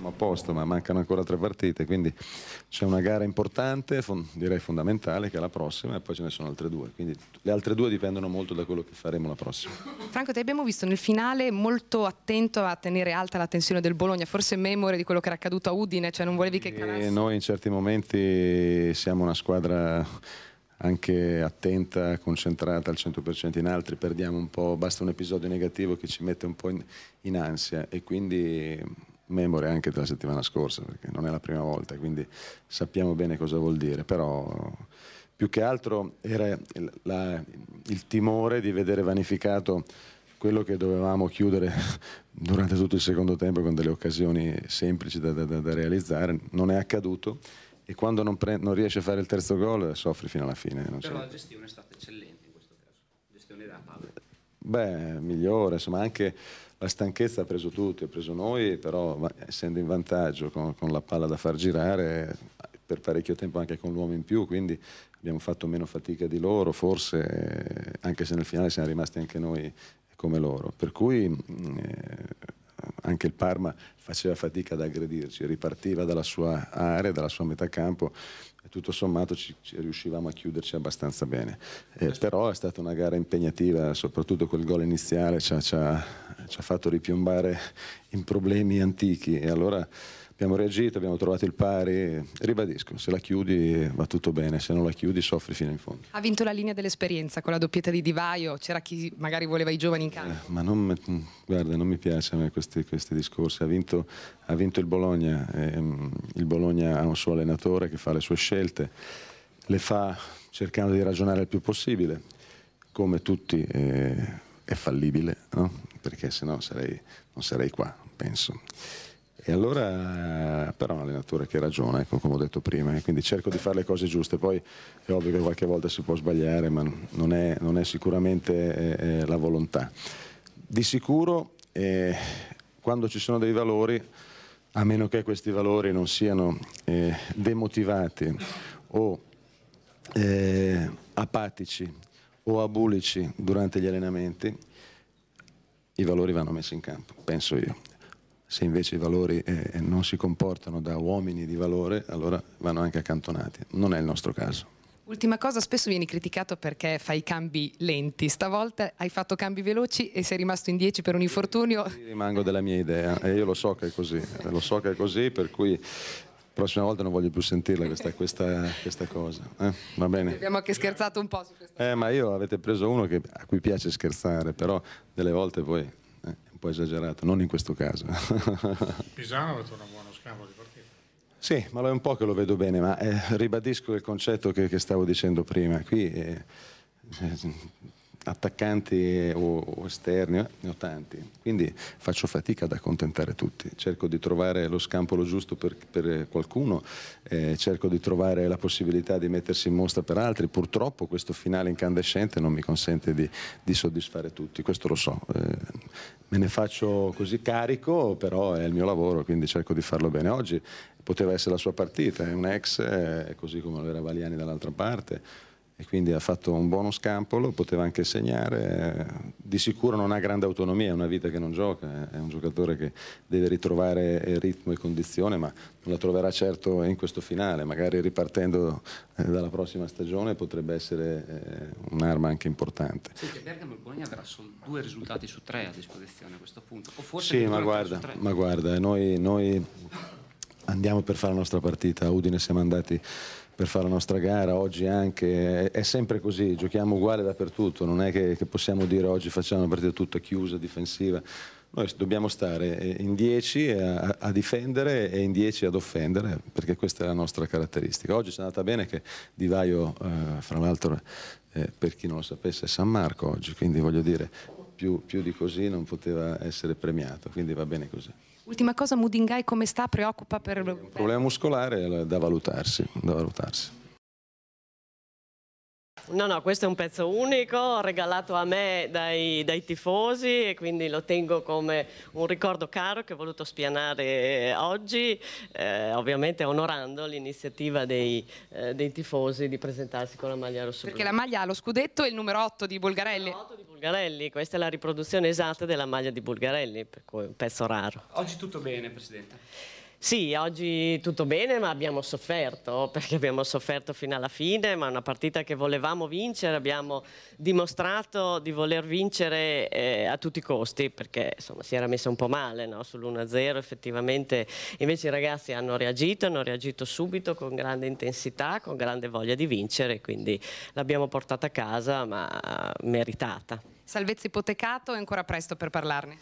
Siamo a posto, ma mancano ancora tre partite, quindi c'è una gara importante, fon direi fondamentale, che è la prossima, e poi ce ne sono altre due. Quindi le altre due dipendono molto da quello che faremo la prossima. Franco, ti abbiamo visto nel finale molto attento a tenere alta la tensione del Bologna, forse memore di quello che era accaduto a Udine, cioè non volevi che calasse. noi in certi momenti siamo una squadra anche attenta, concentrata al 100% in altri, perdiamo un po', basta un episodio negativo che ci mette un po' in, in ansia e quindi memore anche della settimana scorsa, perché non è la prima volta, quindi sappiamo bene cosa vuol dire, però più che altro era il, la, il timore di vedere vanificato quello che dovevamo chiudere durante tutto il secondo tempo con delle occasioni semplici da, da, da realizzare, non è accaduto e quando non, pre- non riesce a fare il terzo gol soffri fino alla fine. Però la gestione è stata eccellente in questo caso, gestione da palla. Beh, migliore, insomma anche la stanchezza ha preso tutti, ha preso noi, però essendo in vantaggio con, con la palla da far girare, per parecchio tempo anche con l'uomo in più, quindi abbiamo fatto meno fatica di loro, forse, anche se nel finale siamo rimasti anche noi come loro. Per cui mm, eh, anche il Parma faceva fatica ad aggredirci, ripartiva dalla sua area, dalla sua metà campo e tutto sommato ci, ci riuscivamo a chiuderci abbastanza bene. Eh, certo. però è stata una gara impegnativa, soprattutto quel gol iniziale ci ha ci ha fatto ripiombare in problemi antichi e allora abbiamo reagito, abbiamo trovato il pari, ribadisco, se la chiudi va tutto bene, se non la chiudi soffri fino in fondo. Ha vinto la linea dell'esperienza con la doppietta di Divaio, c'era chi magari voleva i giovani in campo. Eh, ma non, guarda, non mi piacciono questi, questi discorsi, ha vinto, ha vinto il Bologna, ehm, il Bologna ha un suo allenatore che fa le sue scelte, le fa cercando di ragionare il più possibile, come tutti... Eh, è fallibile, no? perché se no non sarei qua, penso. E allora, però, è un allenatore che ragiona, ecco, come ho detto prima, eh. quindi cerco di fare le cose giuste. Poi è ovvio che qualche volta si può sbagliare, ma non è, non è sicuramente eh, eh la volontà. Di sicuro, eh, quando ci sono dei valori, a meno che questi valori non siano eh, demotivati o eh, apatici o a Bulici durante gli allenamenti, i valori vanno messi in campo, penso io. Se invece i valori eh, eh, non si comportano da uomini di valore, allora vanno anche accantonati. Non è il nostro caso. Ultima cosa, spesso vieni criticato perché fai cambi lenti. Stavolta hai fatto cambi veloci e sei rimasto in 10 per un infortunio. Io rimango della mia idea e io lo so che è così, lo so che è così, per cui prossima volta non voglio più sentirla questa, questa, questa cosa. Eh? Va bene. Abbiamo anche scherzato un po' su questa cosa. Eh, ma io avete preso uno che, a cui piace scherzare, però delle volte poi eh, è eh, un po' esagerato, non in questo caso. Pisano ha avuto un buono scambio di partita. Sì, ma lo è un po' che lo vedo bene, ma eh, ribadisco il concetto che, che, stavo dicendo prima. Qui eh, attaccanti o, esterni, eh, ne ho tanti, quindi faccio fatica ad accontentare tutti, cerco di trovare lo scampolo giusto per, per qualcuno, eh, cerco di trovare la possibilità di mettersi in mostra per altri, purtroppo questo finale incandescente non mi consente di, di soddisfare tutti, questo lo so, eh, me ne faccio così carico, però è il mio lavoro, quindi cerco di farlo bene. Oggi poteva essere la sua partita, è un ex, eh, così come lo era Valiani dall'altra parte e quindi ha fatto un buono scampolo, poteva anche segnare, di sicuro non ha grande autonomia, è una vita che non gioca, è un giocatore che deve ritrovare ritmo e condizione, ma non la troverà certo in questo finale, magari ripartendo eh, dalla prossima stagione potrebbe essere eh, un'arma anche importante. Sì, sì, Bergamo e Bologna avrà solo due risultati su tre a disposizione a questo punto, o forse Sì, ma guarda, ma guarda, noi, noi andiamo per fare la nostra partita, a Udine siamo andati per fare la nostra gara, oggi anche, è, sempre così, giochiamo uguale dappertutto, non è che, che possiamo dire oggi facciamo una partita tutta chiusa, difensiva, noi dobbiamo stare eh, in 10 a, a, difendere e in 10 ad offendere perché questa è la nostra caratteristica. Oggi ci è andata bene che Di Vaio, eh, fra l'altro eh, per chi non lo sapesse, è San Marco oggi, quindi voglio dire più, più di così non poteva essere premiato, quindi va bene così. Ultima cosa, Mudingai come sta? Preoccupa per... Un problema muscolare eh, da valutarsi. Da valutarsi. No, no, questo è un pezzo unico, regalato a me dai, dai, tifosi e quindi lo tengo come un ricordo caro che ho voluto spianare oggi, eh, ovviamente onorando l'iniziativa dei, eh, dei, tifosi di presentarsi con la maglia rosso. Perché la maglia ha lo scudetto e il numero 8 di Bulgarelli. Il numero 8 di Bulgarelli, questa è la riproduzione esatta della maglia di Bulgarelli, per cui un pezzo raro. Oggi tutto bene, Presidente. Sì, oggi tutto bene, ma abbiamo sofferto, perché abbiamo sofferto fino alla fine, ma una partita che volevamo vincere, abbiamo dimostrato di voler vincere eh, a tutti i costi, perché insomma, si era messa un po' male no? sull'1-0 effettivamente, invece i ragazzi hanno reagito, hanno reagito subito con grande intensità, con grande voglia di vincere, quindi l'abbiamo portata a casa, ma meritata salvezza ipotecato è ancora presto per parlarne?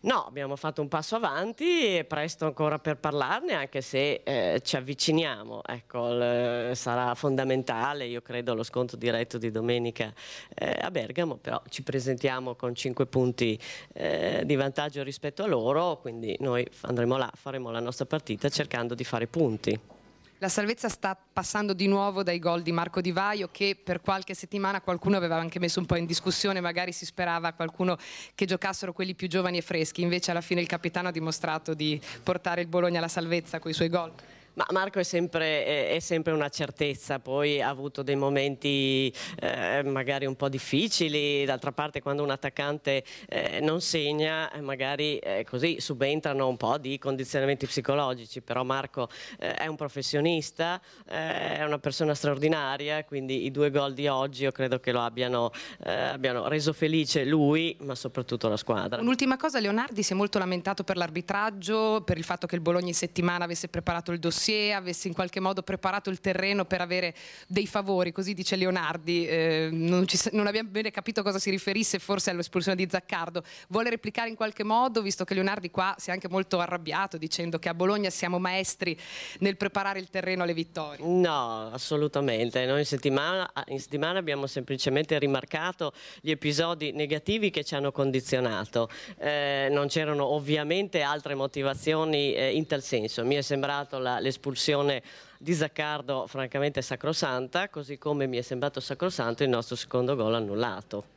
No, abbiamo fatto un passo avanti, è presto ancora per parlarne, anche se eh, ci avviciniamo. Ecco, l- eh, sarà fondamentale, io credo, lo scontro diretto di domenica eh, a Bergamo, però ci presentiamo con 5 punti eh, di vantaggio rispetto a loro, quindi noi andremo là, faremo la nostra partita cercando di fare punti. La salvezza sta passando di nuovo dai gol di Marco Di Vaio che per qualche settimana qualcuno aveva anche messo un po' in discussione, magari si sperava qualcuno che giocassero quelli più giovani e freschi, invece alla fine il capitano ha dimostrato di portare il Bologna alla salvezza con i suoi gol. Ma Marco è sempre, è sempre, una certezza, poi ha avuto dei momenti eh, magari un po' difficili, d'altra parte quando un attaccante eh, non segna eh, magari eh, così subentrano un po' di condizionamenti psicologici, però Marco eh, è un professionista, eh, è una persona straordinaria, quindi i due gol di oggi io credo che lo abbiano, abbiano reso felice lui, ma soprattutto la squadra. Un'ultima cosa, Leonardi si è molto lamentato per l'arbitraggio, per il fatto che il Bologna in settimana avesse preparato il dossier dossier avesse in qualche modo preparato il terreno per avere dei favori, così dice Leonardi, eh, non, ci, non, abbiamo bene capito cosa si riferisse forse all'espulsione di Zaccardo, vuole replicare in qualche modo, visto che Leonardi qua si è anche molto arrabbiato dicendo che a Bologna siamo maestri nel preparare il terreno alle vittorie? No, assolutamente, noi in settimana, in settimana abbiamo semplicemente rimarcato gli episodi negativi che ci hanno condizionato, eh, non c'erano ovviamente altre motivazioni eh, in tal senso, mi è sembrato la, le l'espulsione di Zaccardo francamente sacrosanta, così come mi è sembrato sacrosanto il nostro secondo gol annullato.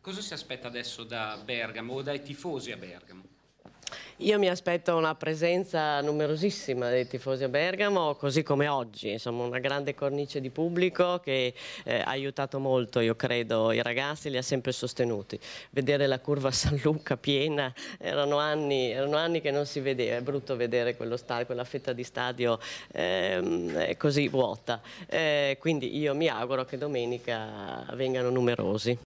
Cosa si aspetta adesso da Bergamo o dai tifosi a Bergamo? Io mi aspetto una presenza numerosissima dei tifosi a Bergamo, così come oggi, insomma una grande cornice di pubblico che eh, ha aiutato molto, io credo, i ragazzi, li ha sempre sostenuti. Vedere la curva San Luca piena, erano anni, erano anni che non si vedeva, è brutto vedere stadio, quella fetta di stadio eh, così vuota. Eh, quindi io mi auguro che domenica vengano numerosi.